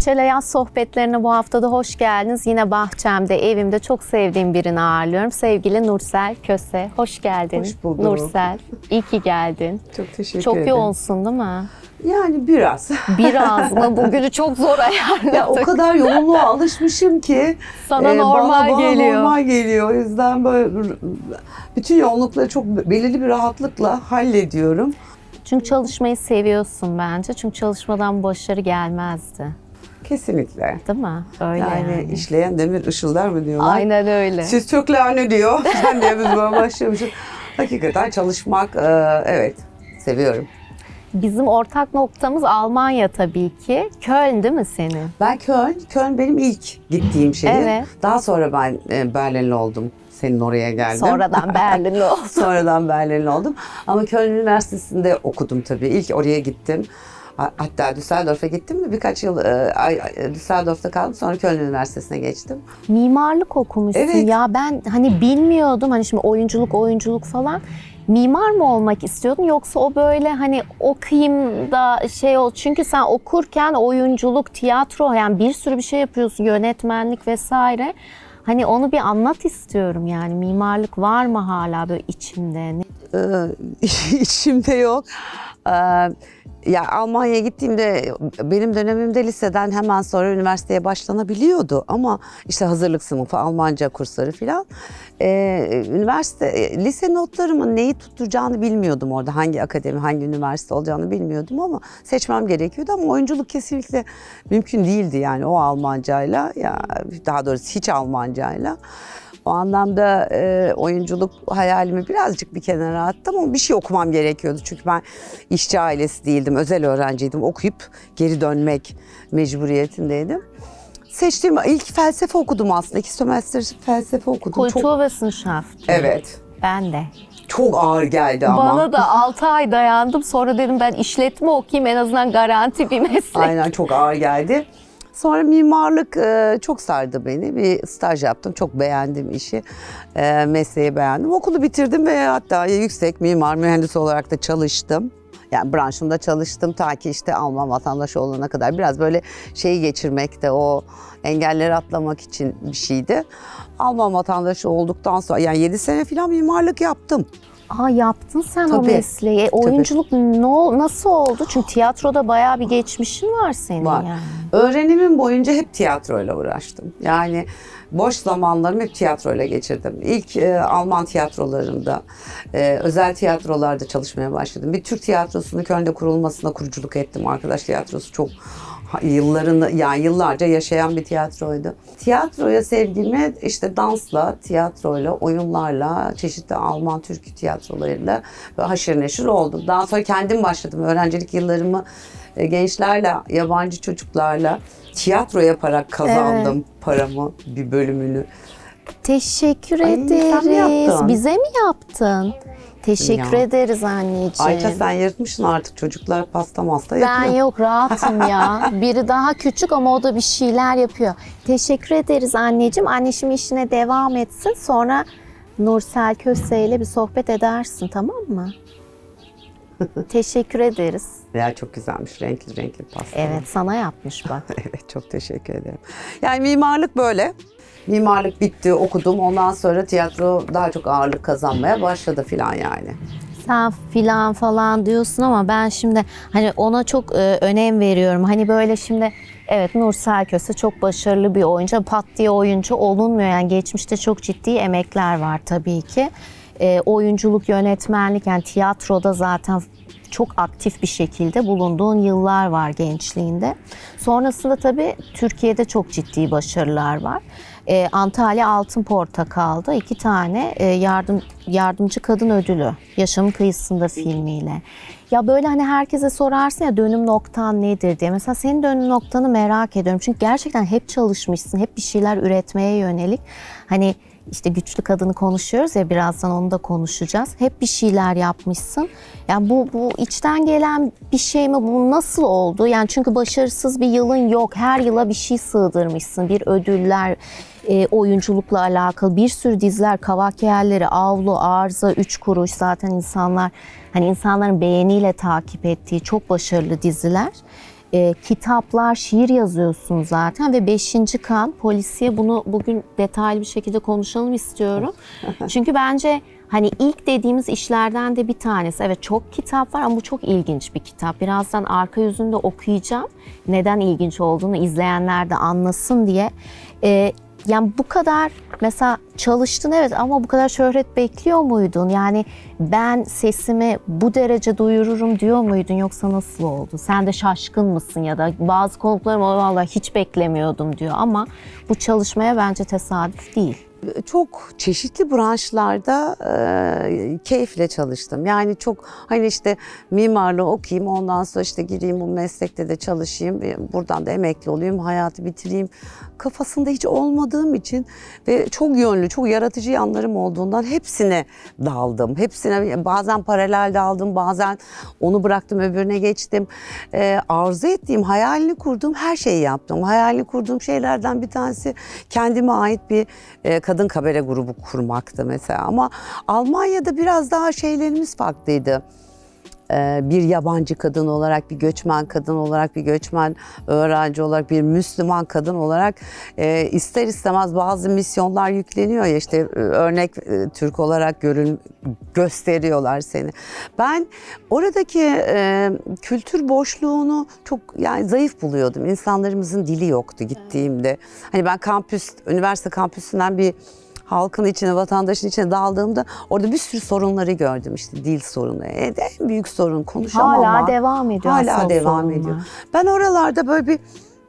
Selçuk'a Yaz Sohbetlerine bu haftada hoş geldiniz. Yine bahçemde, evimde çok sevdiğim birini ağırlıyorum. Sevgili Nursel Köse, hoş geldin. Hoş buldum Nursel, iyi ki geldin. Çok teşekkür çok ederim. Çok yoğunsun değil mi? Yani biraz. Biraz mı? Bugünü çok zor ayarladık. Ya o kadar yoğunluğa alışmışım ki. Sana e, normal bana, bana geliyor. normal geliyor. O yüzden böyle bütün yoğunlukları çok belirli bir rahatlıkla hallediyorum. Çünkü çalışmayı seviyorsun bence. Çünkü çalışmadan başarı gelmezdi. Kesinlikle. Değil mi? Öyle yani, yani. işleyen demir ışıldar mı diyorlar. Aynen öyle. Siz Türk ne diyor? Ben de biz böyle başlamışız. Hakikaten çalışmak e, evet seviyorum. Bizim ortak noktamız Almanya tabii ki. Köln değil mi senin? Ben Köln. Köln benim ilk gittiğim şehir. Evet. Daha sonra ben e, Berlinli oldum senin oraya geldim. Sonradan Berlin'li oldum. Sonradan Berlin'li oldum. Ama Köln Üniversitesi'nde okudum tabii. İlk oraya gittim. Hatta Düsseldorf'a gittim de birkaç yıl e, Düsseldorf'ta kaldım. Sonra Köln Üniversitesi'ne geçtim. Mimarlık okumuşsun evet. ya. Ben hani bilmiyordum hani şimdi oyunculuk oyunculuk falan mimar mı olmak istiyordun yoksa o böyle hani okuyayım da şey ol çünkü sen okurken oyunculuk, tiyatro yani bir sürü bir şey yapıyorsun yönetmenlik vesaire. Hani onu bir anlat istiyorum yani mimarlık var mı hala böyle içimde? Ne? Ee, içimde yok. Ee, ya Almanya'ya gittiğimde benim dönemimde liseden hemen sonra üniversiteye başlanabiliyordu ama işte hazırlık sınıfı, Almanca kursları filan. Ee, üniversite, lise notlarımın neyi tutturacağını bilmiyordum orada. Hangi akademi, hangi üniversite olacağını bilmiyordum ama seçmem gerekiyordu ama oyunculuk kesinlikle mümkün değildi yani o Almancayla ya daha doğrusu hiç Almancayla. O anlamda e, oyunculuk hayalimi birazcık bir kenara attım ama bir şey okumam gerekiyordu. Çünkü ben işçi ailesi değildim, özel öğrenciydim. Okuyup geri dönmek mecburiyetindeydim seçtiğim ilk felsefe okudum aslında. İki sömestr felsefe okudum. Kulturwissenschaft. Çok... Evet. Ben de. Çok ağır geldi ama. Bana da 6 ay dayandım. Sonra dedim ben işletme okuyayım en azından garanti bir meslek. Aynen çok ağır geldi. Sonra mimarlık e, çok sardı beni. Bir staj yaptım. Çok beğendim işi. E, mesleği beğendim. Okulu bitirdim ve hatta yüksek mimar mühendis olarak da çalıştım. Yani branşımda çalıştım ta ki işte Alman vatandaşı olana kadar. Biraz böyle şeyi geçirmek de o engelleri atlamak için bir şeydi. Alman vatandaşı olduktan sonra yani 7 sene falan mimarlık yaptım. Aa yaptın sen Tabii. o mesleği. E, oyunculuk no, nasıl oldu? Çünkü tiyatroda bayağı bir geçmişin var senin var. yani. Öğrenimim boyunca hep tiyatroyla uğraştım. Yani boş zamanlarımı hep tiyatroyla geçirdim. İlk e, Alman tiyatrolarında, e, özel tiyatrolarda çalışmaya başladım. Bir Türk tiyatrosunun Köln'de kurulmasına kuruculuk ettim. Arkadaş tiyatrosu çok yıllarını yani yıllarca yaşayan bir tiyatroydu. Tiyatroya sevgimi işte dansla, tiyatroyla, oyunlarla, çeşitli Alman türkü tiyatrolarıyla haşır neşir oldum. Daha sonra kendim başladım. Öğrencilik yıllarımı e, gençlerle, yabancı çocuklarla tiyatro yaparak kazandım evet. paramı, bir bölümünü. Teşekkür Ay, ederiz. Bize mi yaptın? Teşekkür ya. ederiz anneciğim. Ayça sen yırtmışsın artık çocuklar pasta masta yapıyor. Ben yok rahatım ya. Biri daha küçük ama o da bir şeyler yapıyor. Teşekkür ederiz anneciğim. Anne şimdi işine devam etsin. Sonra Nursel Köse ile bir sohbet edersin tamam mı? teşekkür ederiz. Ya çok güzelmiş renkli renkli pasta. Evet sana yapmış bak. evet çok teşekkür ederim. Yani mimarlık böyle. Mimarlık bitti, okudum. Ondan sonra tiyatro daha çok ağırlık kazanmaya başladı filan yani sen filan falan diyorsun ama ben şimdi hani ona çok e, önem veriyorum. Hani böyle şimdi evet Nur Selköse çok başarılı bir oyuncu. Pat diye oyuncu olunmuyor. Yani geçmişte çok ciddi emekler var tabii ki. E, oyunculuk, yönetmenlik yani tiyatroda zaten çok aktif bir şekilde bulunduğun yıllar var gençliğinde. Sonrasında tabii Türkiye'de çok ciddi başarılar var e, Antalya Altın Portakal'da iki tane e, yardım yardımcı kadın ödülü Yaşamın Kıyısında filmiyle. Ya böyle hani herkese sorarsın ya dönüm noktan nedir diye. Mesela senin dönüm noktanı merak ediyorum. Çünkü gerçekten hep çalışmışsın, hep bir şeyler üretmeye yönelik. Hani işte güçlü kadını konuşuyoruz ya birazdan onu da konuşacağız. Hep bir şeyler yapmışsın. Yani bu bu içten gelen bir şey mi? Bu nasıl oldu? Yani çünkü başarısız bir yılın yok. Her yıla bir şey sığdırmışsın. Bir ödüller, e, oyunculukla alakalı bir sürü diziler, kavak yerleri, avlu, arıza, üç kuruş zaten insanlar hani insanların beğeniyle takip ettiği çok başarılı diziler e, kitaplar, şiir yazıyorsun zaten ve Beşinci Kan polisiye bunu bugün detaylı bir şekilde konuşalım istiyorum. Çünkü bence hani ilk dediğimiz işlerden de bir tanesi. Evet çok kitap var ama bu çok ilginç bir kitap. Birazdan arka yüzünde okuyacağım. Neden ilginç olduğunu izleyenler de anlasın diye. E, yani bu kadar mesela çalıştın evet ama bu kadar şöhret bekliyor muydun? Yani ben sesimi bu derece duyururum diyor muydun yoksa nasıl oldu? Sen de şaşkın mısın ya da bazı konuklarım o vallahi hiç beklemiyordum diyor ama bu çalışmaya bence tesadüf değil. Çok çeşitli branşlarda keyifle çalıştım. Yani çok hani işte mimarlığı okuyayım, ondan sonra işte gireyim bu meslekte de çalışayım, buradan da emekli olayım, hayatı bitireyim. Kafasında hiç olmadığım için ve çok yönlü, çok yaratıcı yanlarım olduğundan hepsine daldım. Hepsine bazen paralel daldım, bazen onu bıraktım öbürüne geçtim. E, arzu ettiğim, hayalini kurduğum her şeyi yaptım. Hayalini kurduğum şeylerden bir tanesi kendime ait bir kadın kabere grubu kurmaktı mesela ama Almanya'da biraz daha şeylerimiz farklıydı. Ee, bir yabancı kadın olarak, bir göçmen kadın olarak, bir göçmen öğrenci olarak, bir Müslüman kadın olarak e, ister istemez bazı misyonlar yükleniyor ya işte e, örnek e, Türk olarak görün gösteriyorlar seni. Ben oradaki kültür boşluğunu çok yani zayıf buluyordum. İnsanlarımızın dili yoktu gittiğimde. Hani ben kampüs, üniversite kampüsünden bir halkın içine, vatandaşın içine daldığımda orada bir sürü sorunları gördüm. işte dil sorunu, e, en büyük sorun konuşamama. Hala devam ediyor. Hala devam ediyor. Ben oralarda böyle bir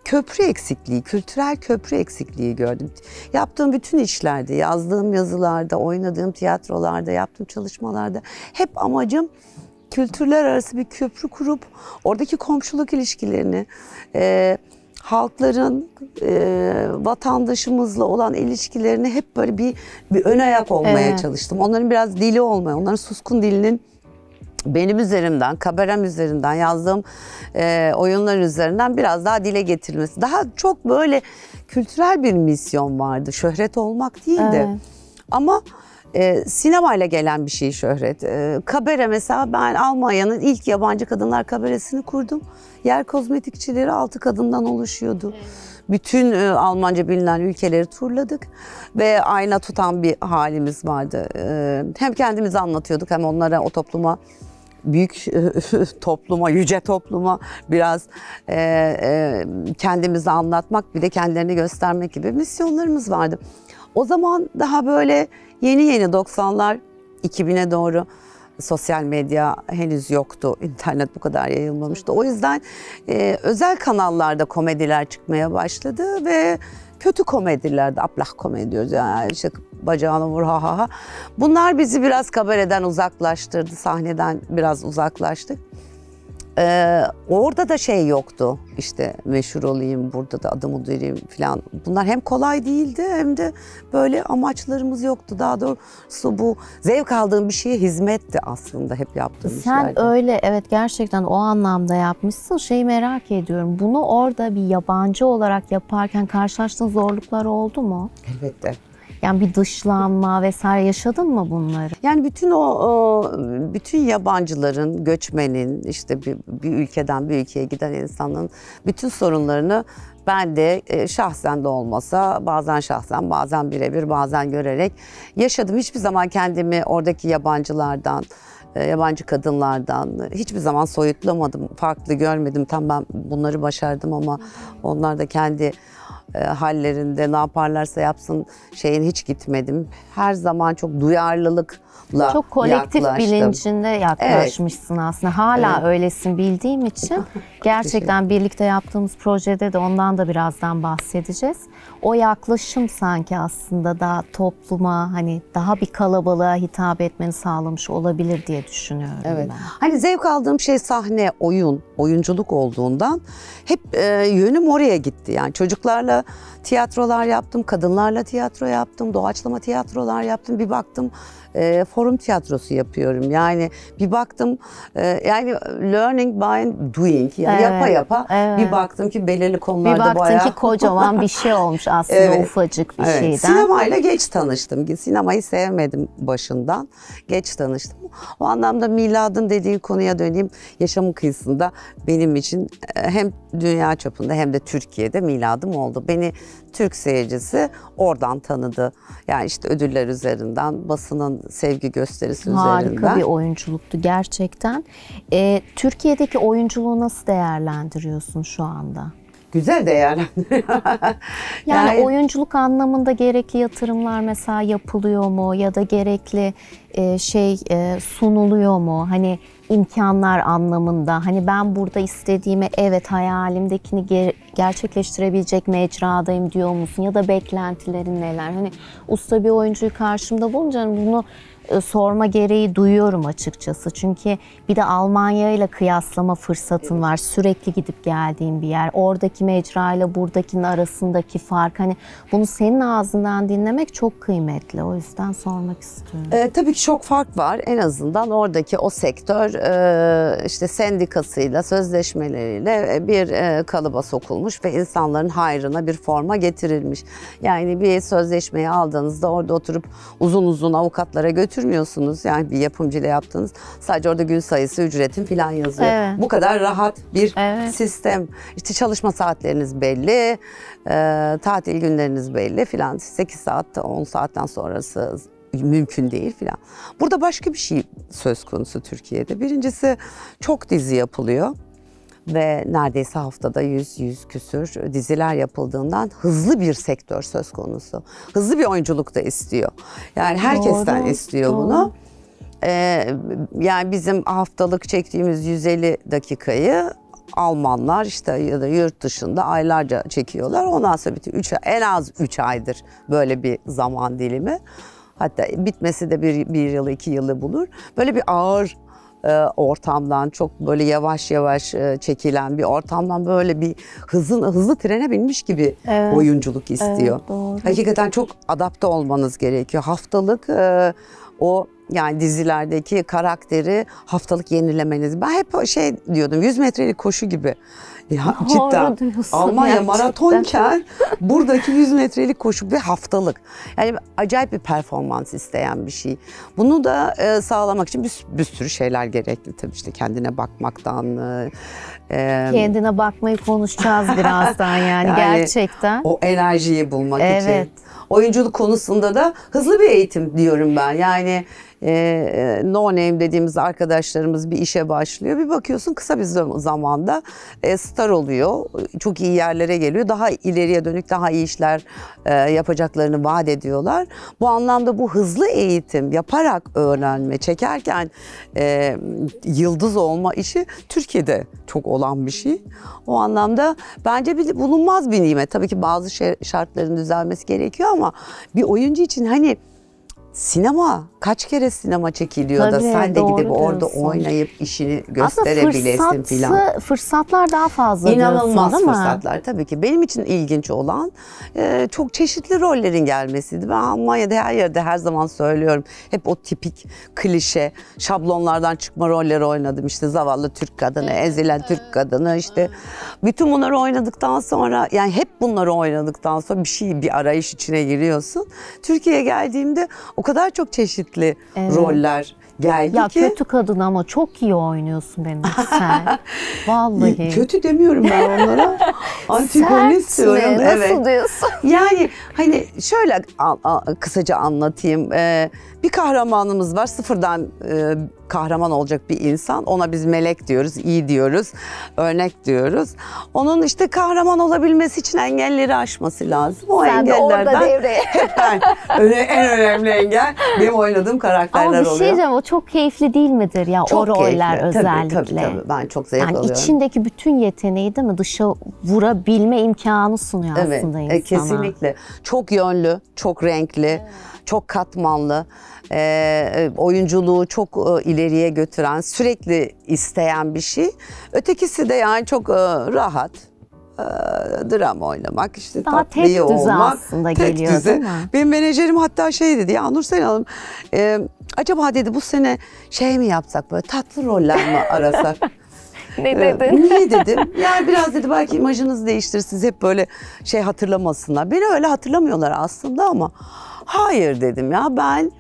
köprü eksikliği, kültürel köprü eksikliği gördüm. Yaptığım bütün işlerde, yazdığım yazılarda, oynadığım tiyatrolarda, yaptığım çalışmalarda hep amacım kültürler arası bir köprü kurup oradaki komşuluk ilişkilerini, e, halkların e, vatandaşımızla olan ilişkilerini hep böyle bir, bir ön ayak olmaya evet. çalıştım. Onların biraz dili olmaya, onların suskun dilinin benim üzerimden, kabarem üzerinden yazdığım e, oyunlar üzerinden biraz daha dile getirilmesi. Daha çok böyle kültürel bir misyon vardı. Şöhret olmak değildi. Evet. Ama e, sinemayla gelen bir şey şöhret. E, kabere mesela ben Almanya'nın ilk yabancı kadınlar kaberesini kurdum. Yer kozmetikçileri altı kadından oluşuyordu. Evet. Bütün e, Almanca bilinen ülkeleri turladık ve ayna tutan bir halimiz vardı. E, hem kendimizi anlatıyorduk hem onlara o topluma büyük e, topluma, yüce topluma biraz e, e, kendimizi anlatmak, bir de kendilerini göstermek gibi misyonlarımız vardı. O zaman daha böyle yeni yeni 90'lar 2000'e doğru sosyal medya henüz yoktu. İnternet bu kadar yayılmamıştı. O yüzden e, özel kanallarda komediler çıkmaya başladı ve kötü komedilerde aplah komedi diyoruz. Yani işte bacağını vur ha ha ha. Bunlar bizi biraz kabareden uzaklaştırdı. Sahneden biraz uzaklaştık. Ee, orada da şey yoktu. işte meşhur olayım, burada da adımı duyurayım falan. Bunlar hem kolay değildi hem de böyle amaçlarımız yoktu. Daha doğrusu bu zevk aldığım bir şeye hizmetti aslında hep yaptığım Sen işlerde. Sen öyle evet gerçekten o anlamda yapmışsın. Şeyi merak ediyorum. Bunu orada bir yabancı olarak yaparken karşılaştığın zorluklar oldu mu? Elbette. Yani bir dışlanma vesaire yaşadın mı bunları? Yani bütün o, bütün yabancıların, göçmenin, işte bir, bir ülkeden bir ülkeye giden insanların bütün sorunlarını ben de e, şahsen de olmasa bazen şahsen bazen birebir bazen görerek yaşadım. Hiçbir zaman kendimi oradaki yabancılardan e, yabancı kadınlardan hiçbir zaman soyutlamadım, farklı görmedim. Tam ben bunları başardım ama onlar da kendi e, hallerinde ne yaparlarsa yapsın şeyin hiç gitmedim. Her zaman çok duyarlılıkla Çok kolektif yaklaştım. bilincinde yaklaşmışsın aslında. Hala öylesin bildiğim için. Gerçekten birlikte yaptığımız projede de ondan da birazdan bahsedeceğiz. O yaklaşım sanki aslında daha topluma hani daha bir kalabalığa hitap etmeni sağlamış olabilir diye düşünüyorum evet. ben. Hani zevk aldığım şey sahne, oyun, oyunculuk olduğundan hep e, yönüm oraya gitti. Yani çocuklarla tiyatrolar yaptım, kadınlarla tiyatro yaptım, doğaçlama tiyatrolar yaptım. Bir baktım e, forum tiyatrosu yapıyorum. Yani bir baktım e, yani learning by doing yani ee, evet, yapa yapa evet. bir baktım ki belirli konularda bayağı... Bir baktım bayağı... ki kocaman bir şey olmuş aslında evet. ufacık bir evet. şeyden. Sinemayla geç tanıştım. Sinemayı sevmedim başından. Geç tanıştım. O anlamda miladın dediğin konuya döneyim. Yaşamın kıyısında benim için e, hem dünya çapında hem de Türkiye'de miladım oldu. Beni Türk seyircisi oradan tanıdı. Yani işte ödüller üzerinden, basının sevgi gösterisi Harika üzerinden. Harika bir oyunculuktu gerçekten. Ee, Türkiye'deki oyunculuğu nasıl değerlendiriyorsunuz? değerlendiriyorsun şu anda? Güzel değerlendiriyor. yani, yani oyunculuk anlamında gerekli yatırımlar mesela yapılıyor mu ya da gerekli e, şey e, sunuluyor mu? Hani imkanlar anlamında hani ben burada istediğime evet hayalimdekini gerçekleştirebilecek mecradayım diyor musun? Ya da beklentilerin neler? Hani usta bir oyuncuyu karşımda bulunca hani bunu e, sorma gereği duyuyorum açıkçası. Çünkü bir de Almanya ile kıyaslama fırsatın var. Sürekli gidip geldiğim bir yer. Oradaki mecra ile buradakinin arasındaki fark. Hani bunu senin ağzından dinlemek çok kıymetli. O yüzden sormak istiyorum. E, tabii ki çok fark var. En azından oradaki o sektör e, işte sendikasıyla, sözleşmeleriyle bir e, kalıba sokulmuş olmuş ve insanların hayrına bir forma getirilmiş. Yani bir sözleşmeyi aldığınızda orada oturup uzun uzun avukatlara götürmüyorsunuz. Yani bir yapımcıyla yaptınız. sadece orada gün sayısı, ücretin falan yazıyor. Evet. Bu kadar rahat bir evet. sistem. İşte çalışma saatleriniz belli, e, tatil günleriniz belli filan. 8 saat, 10 saatten sonrası mümkün değil filan. Burada başka bir şey söz konusu Türkiye'de. Birincisi çok dizi yapılıyor ve neredeyse haftada 100-100 küsür diziler yapıldığından hızlı bir sektör söz konusu. Hızlı bir oyunculuk da istiyor. Yani herkesten doğru, istiyor doğru. bunu. Ee, yani bizim haftalık çektiğimiz 150 dakikayı Almanlar işte ya da yurt dışında aylarca çekiyorlar. Ondan sonra bitiyor. Üç, en az 3 aydır böyle bir zaman dilimi. Hatta bitmesi de bir, bir yılı, iki yılı bulur. Böyle bir ağır e, ortamdan, çok böyle yavaş yavaş e, çekilen bir ortamdan böyle bir hızın hızlı trene binmiş gibi evet. oyunculuk istiyor. Evet, doğru. Hakikaten çok adapte olmanız gerekiyor. Haftalık e, o yani dizilerdeki karakteri haftalık yenilemeniz. Ben hep şey diyordum 100 metrelik koşu gibi. E, cidden Almanya ya maratonken buradaki 100 metrelik koşu bir haftalık. Yani acayip bir performans isteyen bir şey. Bunu da e, sağlamak için bir, bir sürü şeyler gerekli tabii işte kendine bakmaktan, e, Kendine bakmayı konuşacağız birazdan yani, yani gerçekten. O enerjiyi bulmak evet. için. Oyunculuk konusunda da hızlı bir eğitim diyorum ben. Yani e, e, no name dediğimiz arkadaşlarımız bir işe başlıyor. Bir bakıyorsun kısa bir zamanda e, star oluyor. Çok iyi yerlere geliyor. Daha ileriye dönük daha iyi işler e, yapacaklarını vaat ediyorlar. Bu anlamda bu hızlı eğitim yaparak öğrenme, çekerken e, yıldız olma işi Türkiye'de çok olan bir şey. O anlamda bence bir, bulunmaz bir nimet. Tabii ki bazı şartların düzelmesi gerekiyor ama bir oyuncu için hani sinema kaç kere sinema çekiliyor Tabii, da sen de gidip diyorsun. orada oynayıp işini gösterebilirsin filan. Aslında fırsatlar daha fazla İnanılmaz diyorsun, fırsatlar mi? tabii ki. Benim için ilginç olan e, çok çeşitli rollerin gelmesiydi. Ben Almanya'da her yerde her zaman söylüyorum. Hep o tipik klişe şablonlardan çıkma roller oynadım. İşte zavallı Türk kadını, ezilen Türk kadını işte. Bütün bunları oynadıktan sonra yani hep bunları oynadıktan sonra bir şey bir arayış içine giriyorsun. Türkiye'ye geldiğimde o kadar çok çeşitli evet. roller geldi ya ki. Ya kötü kadın ama çok iyi oynuyorsun benim sen. Vallahi. Kötü demiyorum ben onlara. Antigonist diyorum. Nasıl evet. diyorsun? Yani hani şöyle a, a, kısaca anlatayım. Ee, bir kahramanımız var sıfırdan e, kahraman olacak bir insan. Ona biz melek diyoruz, iyi diyoruz, örnek diyoruz. Onun işte kahraman olabilmesi için engelleri aşması lazım. O Sen engellerden... de orada devreye. öyle en önemli engel benim oynadığım karakterler oluyor. Ama bir şey diyeceğim o çok keyifli değil midir ya çok o roller keyifli. özellikle? Tabii, tabii tabii ben çok zevk yani alıyorum. içindeki bütün yeteneği değil mi dışa vurabilme imkanı sunuyor evet, aslında e, insana. Evet kesinlikle. Çok yönlü, çok renkli. Evet çok katmanlı, e, e, oyunculuğu çok e, ileriye götüren, sürekli isteyen bir şey. Ötekisi de yani çok e, rahat, e, drama oynamak, işte Daha tatlı olmak. aslında tek geliyor düze. değil mi? Benim menajerim hatta şey dedi ya Nursel Hanım e, acaba dedi bu sene şey mi yapsak böyle tatlı roller mi arasak? ne e, dedin? Niye dedim? Yani biraz dedi belki imajınızı değiştir siz hep böyle şey hatırlamasınlar. Beni öyle hatırlamıyorlar aslında ama Hayır dedim ya ben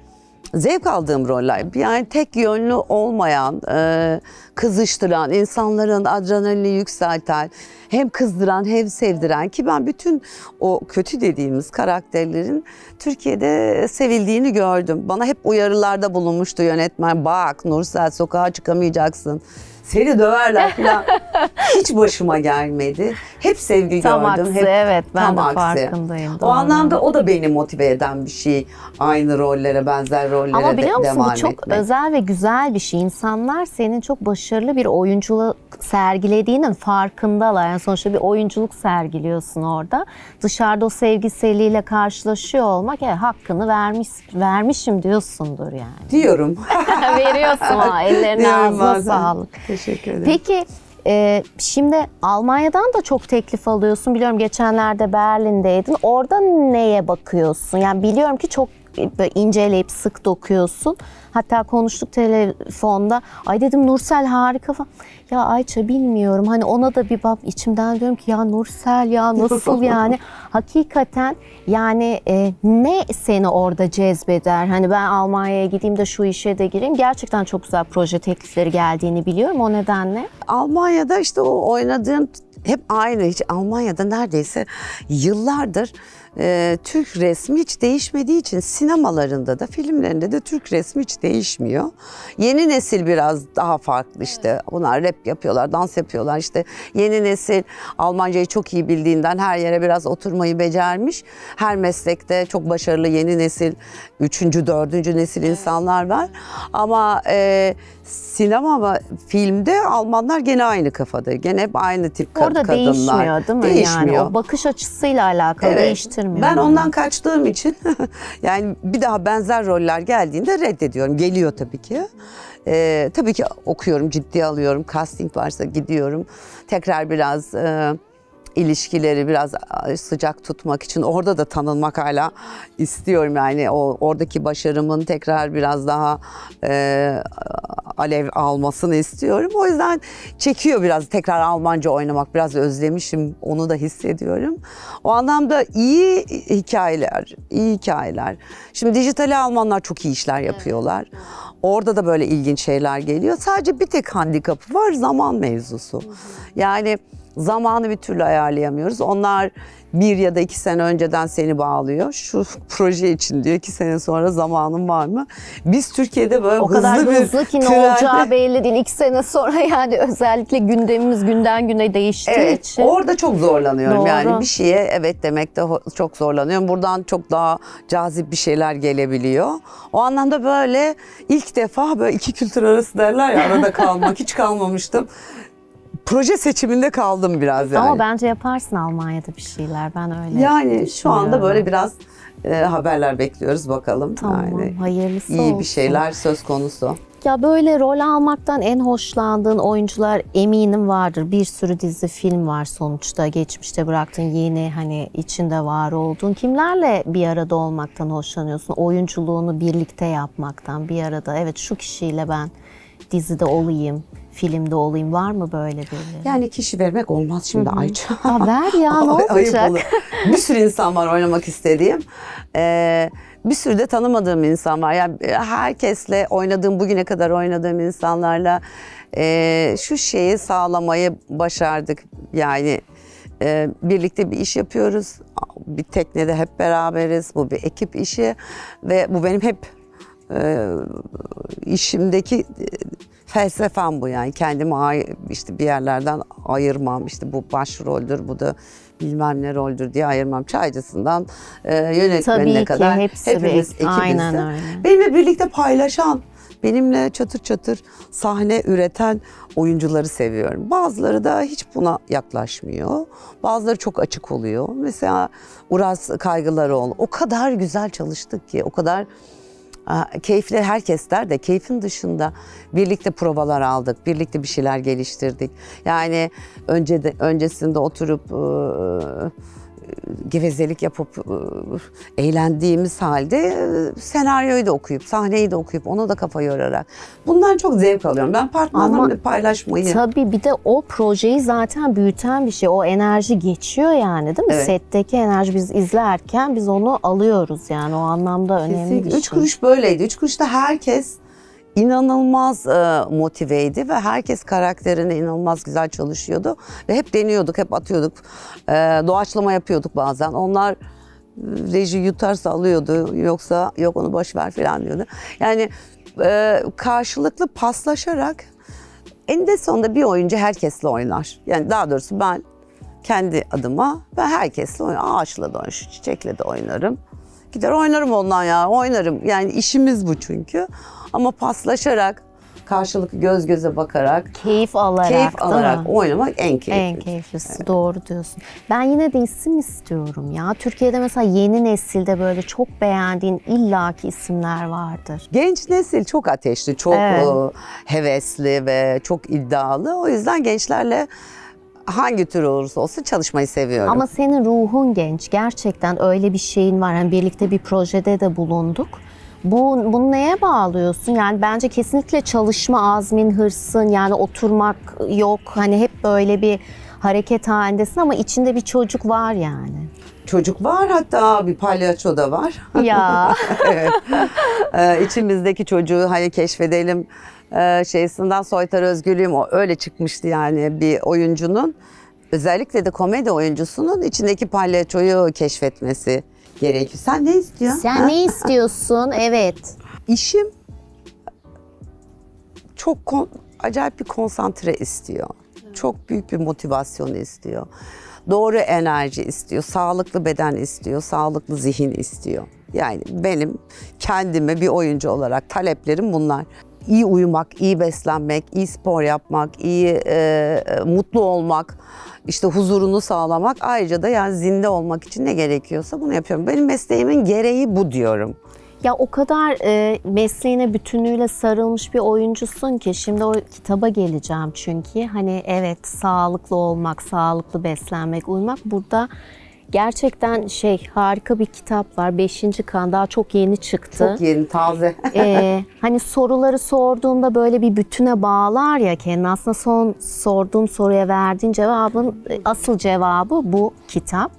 zevk aldığım roller. Yani tek yönlü olmayan, e, kızıştıran, insanların adrenalini yükselten, hem kızdıran hem sevdiren ki ben bütün o kötü dediğimiz karakterlerin Türkiye'de sevildiğini gördüm. Bana hep uyarılarda bulunmuştu yönetmen. Bak Nursel sokağa çıkamayacaksın seni döverler falan hiç başıma gelmedi. Hep sevgi tam gördüm. Aksi, hep, evet ben tam de aksi. farkındayım. O anlamda o da beni motive eden bir şey. Aynı rollere benzer rollere Ama biliyor de, musun bu çok etmek. özel ve güzel bir şey. İnsanlar senin çok başarılı bir oyunculuk sergilediğinin farkındalar. Yani sonuçta bir oyunculuk sergiliyorsun orada. Dışarıda o sevgiseliyle karşılaşıyor olmak yani e, hakkını vermiş vermişim diyorsundur yani. Diyorum. Veriyorsun ha ellerine ağzına sağlık. Teşekkür ederim. Peki e, şimdi Almanya'dan da çok teklif alıyorsun. Biliyorum geçenlerde Berlin'deydin. Orada neye bakıyorsun? Yani biliyorum ki çok inceleyip sık dokuyorsun. Hatta konuştuk telefonda. Ay dedim Nursel harika falan. Ya Ayça bilmiyorum. Hani ona da bir bak içimden diyorum ki ya Nursel ya nasıl yani? Hakikaten yani e, ne seni orada cezbeder? Hani ben Almanya'ya gideyim de şu işe de gireyim. Gerçekten çok güzel proje teklifleri geldiğini biliyorum o nedenle. Almanya'da işte o oynadığım hep aynı. Hiç Almanya'da neredeyse yıllardır ee, Türk resmi hiç değişmediği için sinemalarında da filmlerinde de Türk resmi hiç değişmiyor. Yeni nesil biraz daha farklı işte. Evet. Onlar rap yapıyorlar, dans yapıyorlar işte. Yeni nesil Almancayı çok iyi bildiğinden her yere biraz oturmayı becermiş. Her meslekte çok başarılı yeni nesil, üçüncü, dördüncü nesil insanlar var. Ama e, sinema ve filmde Almanlar gene aynı kafada. Gene hep aynı tip Orada kadınlar. Orada değişmiyor değil mi? Değişmiyor. Yani o bakış açısıyla alakalı evet. değiştirmiyor vermiyor. Ben ondan kaçtığım için yani bir daha benzer roller geldiğinde reddediyorum. Geliyor tabii ki. Ee, tabii ki okuyorum, ciddiye alıyorum. Casting varsa gidiyorum. Tekrar biraz e, ilişkileri biraz sıcak tutmak için orada da tanınmak hala istiyorum yani o oradaki başarımın tekrar biraz daha e, alev almasını istiyorum. O yüzden çekiyor biraz tekrar Almanca oynamak biraz özlemişim onu da hissediyorum. O anlamda iyi hikayeler, iyi hikayeler. Şimdi dijitali Almanlar çok iyi işler yapıyorlar. Orada da böyle ilginç şeyler geliyor. Sadece bir tek handikapı var zaman mevzusu. Yani Zamanı bir türlü ayarlayamıyoruz. Onlar bir ya da iki sene önceden seni bağlıyor. Şu proje için diyor iki sene sonra zamanın var mı? Biz Türkiye'de böyle o hızlı kadar hızlı, hızlı ki ne olacağı belli değil. İki sene sonra yani özellikle gündemimiz günden güne değiştiği evet, için. Orada çok zorlanıyorum Doğru. yani bir şeye evet demekte de çok zorlanıyorum. Buradan çok daha cazip bir şeyler gelebiliyor. O anlamda böyle ilk defa böyle iki kültür arası derler ya arada kalmak hiç kalmamıştım proje seçiminde kaldım biraz yani. Ama bence yaparsın Almanya'da bir şeyler. Ben öyle Yani şu anda böyle biraz e, haberler bekliyoruz bakalım. Tamam, yani hayırlısı İyi olsun. bir şeyler söz konusu. Ya böyle rol almaktan en hoşlandığın oyuncular eminim vardır. Bir sürü dizi, film var sonuçta. Geçmişte bıraktığın yeni hani içinde var olduğun. Kimlerle bir arada olmaktan hoşlanıyorsun? Oyunculuğunu birlikte yapmaktan, bir arada. Evet şu kişiyle ben dizide olayım, filmde olayım var mı böyle birileri? Yani kişi vermek olmaz şimdi Hı-hı. Ayça. Ha, ver ya ne olacak? bir sürü insan var oynamak istediğim. Ee, bir sürü de tanımadığım insan var. Yani e, herkesle oynadığım, bugüne kadar oynadığım insanlarla e, şu şeyi sağlamayı başardık. Yani e, birlikte bir iş yapıyoruz. Bir teknede hep beraberiz. Bu bir ekip işi ve bu benim hep e, işimdeki Felsefem bu yani. Kendimi işte bir yerlerden ayırmam. işte bu başroldür, bu da bilmem ne roldür diye ayırmam. Çaycısından e, yönetmenine Tabii ki, kadar hepsi hepimiz bir, aynen öyle. Benimle birlikte paylaşan, benimle çatır çatır sahne üreten oyuncuları seviyorum. Bazıları da hiç buna yaklaşmıyor. Bazıları çok açık oluyor. Mesela Uras Kaygılaroğlu o kadar güzel çalıştık ki, o kadar keyifle herkes der de keyfin dışında birlikte provalar aldık, birlikte bir şeyler geliştirdik. Yani önce de, öncesinde oturup e, gevezelik yapıp e, eğlendiğimiz halde e, senaryoyu da okuyup, sahneyi de okuyup ona da kafa yorarak. Bundan çok zevk alıyorum. Ben partnerimle paylaşmayı. Tabii bir de o projeyi zaten büyüten bir şey. O enerji geçiyor yani değil mi? Evet. Setteki enerji biz izlerken biz onu alıyoruz yani o anlamda önemli Kesinlikle. bir şey. Üç kuruş böyleydi. Üç kuruşta herkes inanılmaz e, motiveydi ve herkes karakterine inanılmaz güzel çalışıyordu. Ve hep deniyorduk, hep atıyorduk. E, doğaçlama yapıyorduk bazen. Onlar reji yutarsa alıyordu yoksa yok onu boş ver falan diyordu. Yani e, karşılıklı paslaşarak en de sonunda bir oyuncu herkesle oynar. Yani daha doğrusu ben kendi adıma ben herkesle oynarım. Ağaçla da oynarım, çiçekle de oynarım. Gider oynarım ondan ya oynarım. Yani işimiz bu çünkü. Ama paslaşarak karşılık göz göze bakarak keyif alarak keyif alarak oynamak en keyifli. En keyiflisi evet. doğru diyorsun. Ben yine de isim istiyorum ya. Türkiye'de mesela yeni nesilde böyle çok beğendiğin illaki isimler vardır. Genç nesil çok ateşli, çok evet. E, hevesli ve çok iddialı. O yüzden gençlerle hangi tür olursa olsun çalışmayı seviyorum. Ama senin ruhun genç. Gerçekten öyle bir şeyin var. Hani birlikte bir projede de bulunduk. Bu, bunu neye bağlıyorsun? Yani bence kesinlikle çalışma azmin, hırsın yani oturmak yok. Hani hep böyle bir hareket halindesin ama içinde bir çocuk var yani. Çocuk var hatta bir palyaço da var. Ya. evet. ee, içimizdeki çocuğu hani keşfedelim e, ee, şeysinden soytarı özgürlüğüm o öyle çıkmıştı yani bir oyuncunun. Özellikle de komedi oyuncusunun içindeki palyaçoyu keşfetmesi gerekiyor. Sen ne istiyorsun? Sen ne istiyorsun? evet. İşim çok kon, acayip bir konsantre istiyor. Çok büyük bir motivasyon istiyor. Doğru enerji istiyor, sağlıklı beden istiyor, sağlıklı zihin istiyor. Yani benim kendime bir oyuncu olarak taleplerim bunlar iyi uyumak, iyi beslenmek, iyi spor yapmak, iyi e, e, mutlu olmak, işte huzurunu sağlamak. Ayrıca da yani zinde olmak için ne gerekiyorsa bunu yapıyorum. Benim mesleğimin gereği bu diyorum. Ya o kadar e, mesleğine bütünüyle sarılmış bir oyuncusun ki şimdi o kitaba geleceğim çünkü hani evet sağlıklı olmak, sağlıklı beslenmek, uyumak burada Gerçekten şey harika bir kitap var. Beşinci kan daha çok yeni çıktı. Çok yeni taze. ee, hani soruları sorduğumda böyle bir bütüne bağlar ya kendini. Aslında son sorduğum soruya verdiğin cevabın e, asıl cevabı bu kitap.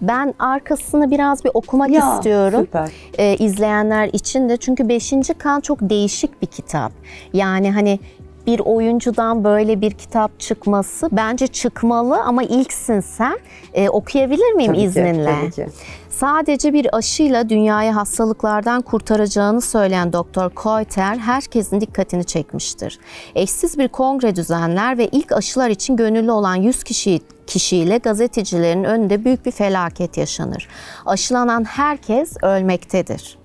Ben arkasını biraz bir okumak ya, istiyorum süper. e, izleyenler için de. Çünkü Beşinci Kan çok değişik bir kitap. Yani hani bir oyuncudan böyle bir kitap çıkması bence çıkmalı ama ilksin sen. Ee, okuyabilir miyim tabii izninle? Ki, tabii ki. Sadece bir aşıyla dünyayı hastalıklardan kurtaracağını söyleyen Doktor Koiter herkesin dikkatini çekmiştir. Eşsiz bir kongre düzenler ve ilk aşılar için gönüllü olan 100 kişi kişiyle gazetecilerin önünde büyük bir felaket yaşanır. Aşılanan herkes ölmektedir.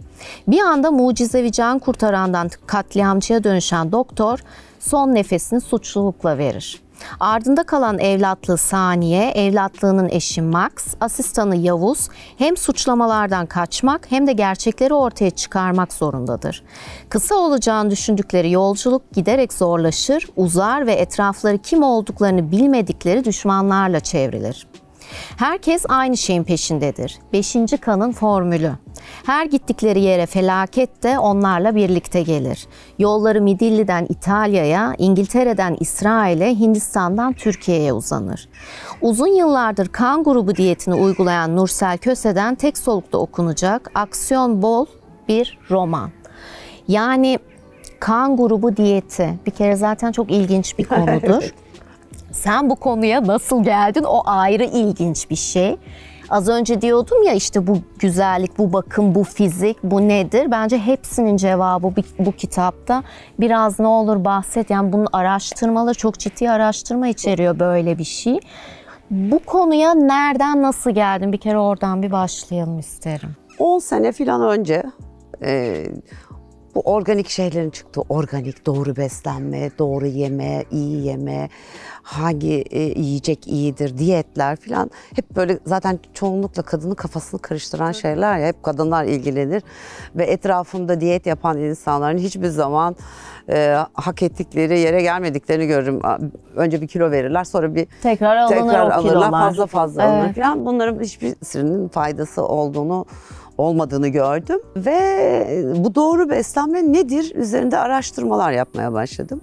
Bir anda mucizevi can kurtarandan katliamcıya dönüşen doktor son nefesini suçlulukla verir. Ardında kalan evlatlı Saniye, evlatlığının eşi Max, asistanı Yavuz hem suçlamalardan kaçmak hem de gerçekleri ortaya çıkarmak zorundadır. Kısa olacağını düşündükleri yolculuk giderek zorlaşır, uzar ve etrafları kim olduklarını bilmedikleri düşmanlarla çevrilir. Herkes aynı şeyin peşindedir. Beşinci kanın formülü. Her gittikleri yere felaket de onlarla birlikte gelir. Yolları Midilli'den İtalya'ya, İngiltere'den İsrail'e, Hindistan'dan Türkiye'ye uzanır. Uzun yıllardır kan grubu diyetini uygulayan Nursel Köse'den tek solukta okunacak aksiyon bol bir roman. Yani kan grubu diyeti bir kere zaten çok ilginç bir konudur. Sen bu konuya nasıl geldin? O ayrı ilginç bir şey. Az önce diyordum ya işte bu güzellik, bu bakım, bu fizik, bu nedir? Bence hepsinin cevabı bu kitapta. Biraz ne olur bahset. Yani bunun araştırmaları çok ciddi araştırma içeriyor böyle bir şey. Bu konuya nereden nasıl geldin? Bir kere oradan bir başlayalım isterim. 10 sene falan önce e, bu organik şeylerin çıktı, organik doğru beslenme, doğru yeme, iyi yeme, hangi e, yiyecek iyidir, diyetler falan hep böyle zaten çoğunlukla kadının kafasını karıştıran şeyler ya hep kadınlar ilgilenir ve etrafında diyet yapan insanların hiçbir zaman e, hak ettikleri yere gelmediklerini görürüm. Önce bir kilo verirler sonra bir tekrar alınır alırlar kilolar. fazla fazla evet. alınır falan. Bunların hiçbirinin faydası olduğunu olmadığını gördüm ve bu doğru beslenme nedir üzerinde araştırmalar yapmaya başladım.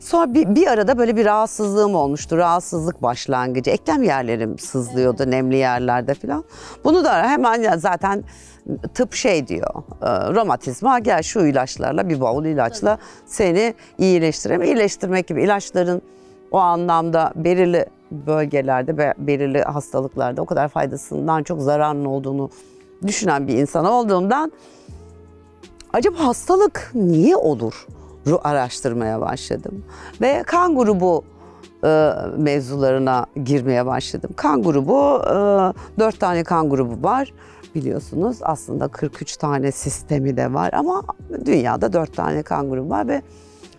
Sonra bir, bir arada böyle bir rahatsızlığım olmuştu. Rahatsızlık başlangıcı. Eklem yerlerim sızlıyordu nemli yerlerde falan. Bunu da hemen zaten tıp şey diyor. E, romatizma gel şu ilaçlarla bir bavul ilaçla seni iyileştireyim. İyileştirmek gibi ilaçların o anlamda belirli bölgelerde ve belirli hastalıklarda o kadar faydasından çok zararın olduğunu düşünen bir insan olduğumdan acaba hastalık niye olur? Ru araştırmaya başladım ve kan grubu e, mevzularına girmeye başladım. Kan grubu, e, 4 tane kan grubu var biliyorsunuz. Aslında 43 tane sistemi de var ama dünyada 4 tane kan grubu var ve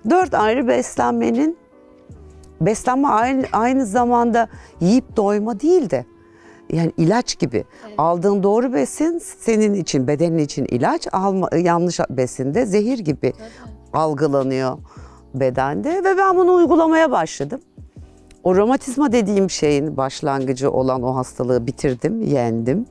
4 ayrı beslenmenin beslenme aynı, aynı zamanda yiyip doyma değil de yani ilaç gibi. Evet. Aldığın doğru besin senin için, bedenin için ilaç, alma, yanlış besin de zehir gibi evet. algılanıyor bedende ve ben bunu uygulamaya başladım. O romatizma dediğim şeyin başlangıcı olan o hastalığı bitirdim, yendim.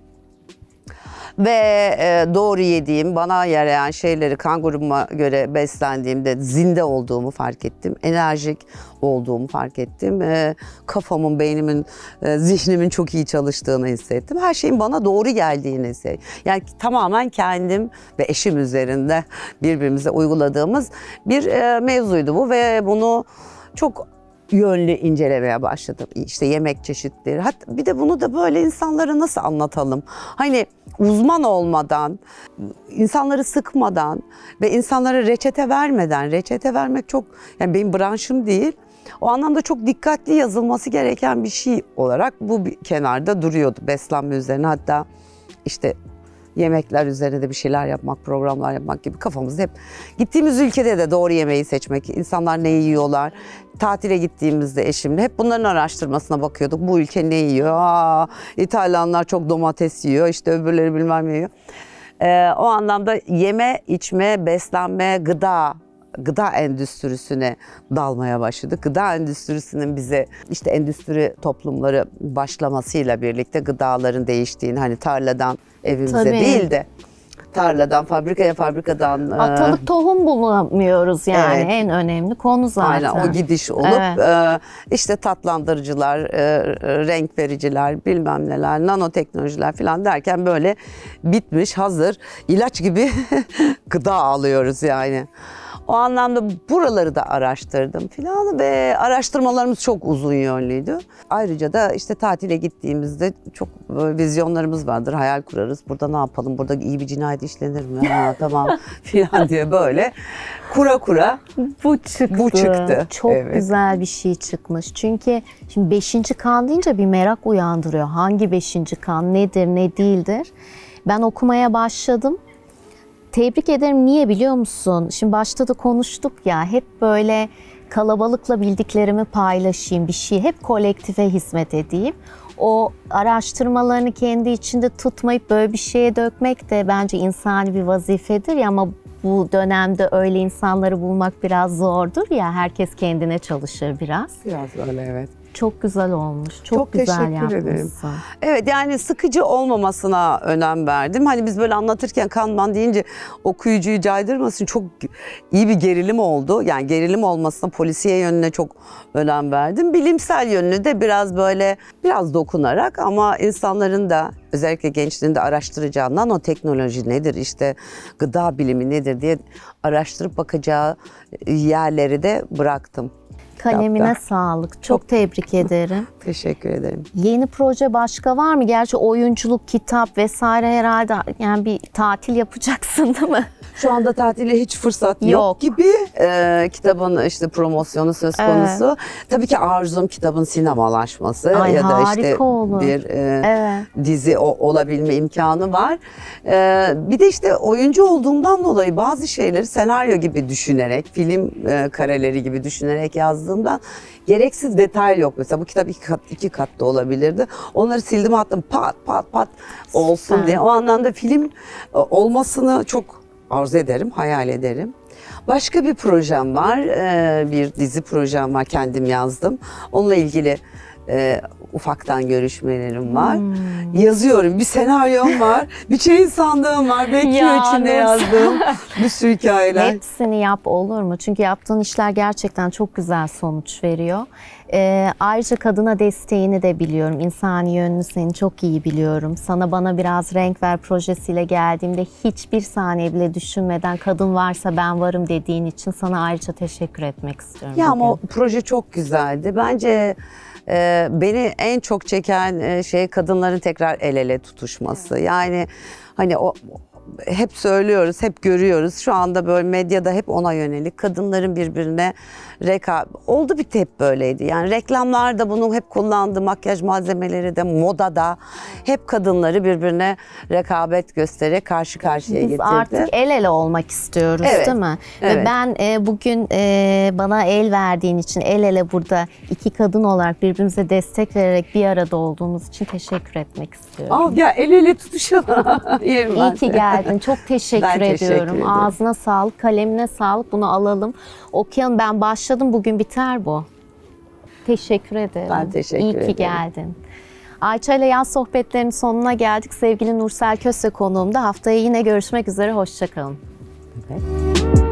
Ve e, doğru yediğim, bana yarayan şeyleri kanguruma göre beslendiğimde zinde olduğumu fark ettim. Enerjik olduğumu fark ettim. E, kafamın, beynimin, e, zihnimin çok iyi çalıştığını hissettim. Her şeyin bana doğru geldiğini hissettim. Yani tamamen kendim ve eşim üzerinde birbirimize uyguladığımız bir e, mevzuydu bu ve bunu çok yönlü incelemeye başladım. İşte yemek çeşitleri. Hatta bir de bunu da böyle insanlara nasıl anlatalım? Hani uzman olmadan, insanları sıkmadan ve insanlara reçete vermeden, reçete vermek çok yani benim branşım değil. O anlamda çok dikkatli yazılması gereken bir şey olarak bu bir kenarda duruyordu beslenme üzerine. Hatta işte yemekler üzerinde bir şeyler yapmak, programlar yapmak gibi kafamız hep gittiğimiz ülkede de doğru yemeği seçmek, insanlar ne yiyorlar, tatile gittiğimizde eşimle hep bunların araştırmasına bakıyorduk. Bu ülke ne yiyor? Aa, İtalyanlar e, çok domates yiyor, işte öbürleri bilmem ne yiyor. Ee, o anlamda yeme, içme, beslenme, gıda gıda endüstrisine dalmaya başladık. Gıda endüstrisinin bize işte endüstri toplumları başlamasıyla birlikte gıdaların değiştiğini hani tarladan evimize Tabii. değil de tarladan fabrikaya fabrikadan e, atalık tohum bulamıyoruz yani evet. en önemli konu zaten. Aynen o gidiş olup evet. E, işte tatlandırıcılar, e, renk vericiler, bilmem neler, nanoteknolojiler falan derken böyle bitmiş hazır ilaç gibi gıda alıyoruz yani. O anlamda buraları da araştırdım filan ve araştırmalarımız çok uzun yönlüydü. Ayrıca da işte tatile gittiğimizde çok e, vizyonlarımız vardır. Hayal kurarız. Burada ne yapalım? Burada iyi bir cinayet işlenir mi? Ha, tamam filan diye böyle kura kura bu çıktı. Bu çıktı. Çok evet. güzel bir şey çıkmış. Çünkü şimdi beşinci kan deyince bir merak uyandırıyor. Hangi beşinci kan nedir, ne değildir? Ben okumaya başladım Tebrik ederim. Niye biliyor musun? Şimdi başta da konuştuk ya hep böyle kalabalıkla bildiklerimi paylaşayım bir şey. Hep kolektife hizmet edeyim. O araştırmalarını kendi içinde tutmayıp böyle bir şeye dökmek de bence insani bir vazifedir ya ama bu dönemde öyle insanları bulmak biraz zordur ya herkes kendine çalışır biraz. Biraz öyle evet. Çok güzel olmuş. Çok, çok güzel teşekkür yapmışsın. ederim. Evet yani sıkıcı olmamasına önem verdim. Hani biz böyle anlatırken kanman deyince okuyucuyu caydırmasın çok iyi bir gerilim oldu. Yani gerilim olmasına polisiye yönüne çok önem verdim. Bilimsel yönünü de biraz böyle biraz dokunarak ama insanların da özellikle gençlerin de araştıracağı nanoteknoloji nedir işte gıda bilimi nedir diye araştırıp bakacağı yerleri de bıraktım. Kalemine kitapta. sağlık. Çok, Çok tebrik ederim. Teşekkür ederim. Yeni proje başka var mı? Gerçi oyunculuk, kitap vesaire herhalde yani bir tatil yapacaksın değil mi? Şu anda tatile hiç fırsat yok, yok gibi e, kitabın işte promosyonu söz konusu. Evet. Tabii ki arzum kitabın sinemalaşması Ay, ya da işte olur. bir e, evet. dizi o, olabilme imkanı var. E, bir de işte oyuncu olduğumdan dolayı bazı şeyleri senaryo gibi düşünerek, film e, kareleri gibi düşünerek yazdım yazdığımda gereksiz detay yok. Mesela bu kitap iki, kat, iki katlı olabilirdi. Onları sildim attım pat pat pat olsun diye. O anlamda film e, olmasını çok arzu ederim, hayal ederim. Başka bir projem var, e, bir dizi projem var kendim yazdım. Onunla ilgili e, ufaktan görüşmelerim var. Hmm. Yazıyorum. Bir senaryom var. bir şeyin sandığım var. Bekliyor ya, içinde yazdığım bir sürü hikayeler. Hepsini yap olur mu? Çünkü yaptığın işler gerçekten çok güzel sonuç veriyor. E, ayrıca kadına desteğini de biliyorum. İnsani yönünü seni çok iyi biliyorum. Sana bana biraz renk ver projesiyle geldiğimde hiçbir saniye bile düşünmeden kadın varsa ben varım dediğin için sana ayrıca teşekkür etmek istiyorum. Ya bugün. ama proje çok güzeldi. Bence e, beni en çok çeken e, şey kadınların tekrar el ele tutuşması. Yani hani o hep söylüyoruz, hep görüyoruz. Şu anda böyle medyada hep ona yönelik. Kadınların birbirine rekab Oldu bir hep böyleydi. Yani reklamlarda bunu hep kullandı. Makyaj malzemeleri de, moda da Hep kadınları birbirine rekabet göstererek karşı karşıya Biz getirdi. artık el ele olmak istiyoruz evet. değil mi? Evet. Ve ben e, bugün e, bana el verdiğin için el ele burada iki kadın olarak birbirimize destek vererek bir arada olduğumuz için teşekkür etmek istiyorum. Al ya el ele tutuşalım. İyi ki geldin verdin. Çok teşekkür ben ediyorum. Teşekkür Ağzına sağlık, kalemine sağlık. Bunu alalım. Okuyalım. Ben başladım. Bugün biter bu. Teşekkür ederim. Ben teşekkür İyi ederim. İyi ki geldin. Ayça ile yaz sohbetlerin sonuna geldik. Sevgili Nursel Köse konuğumda haftaya yine görüşmek üzere. Hoşçakalın. Evet.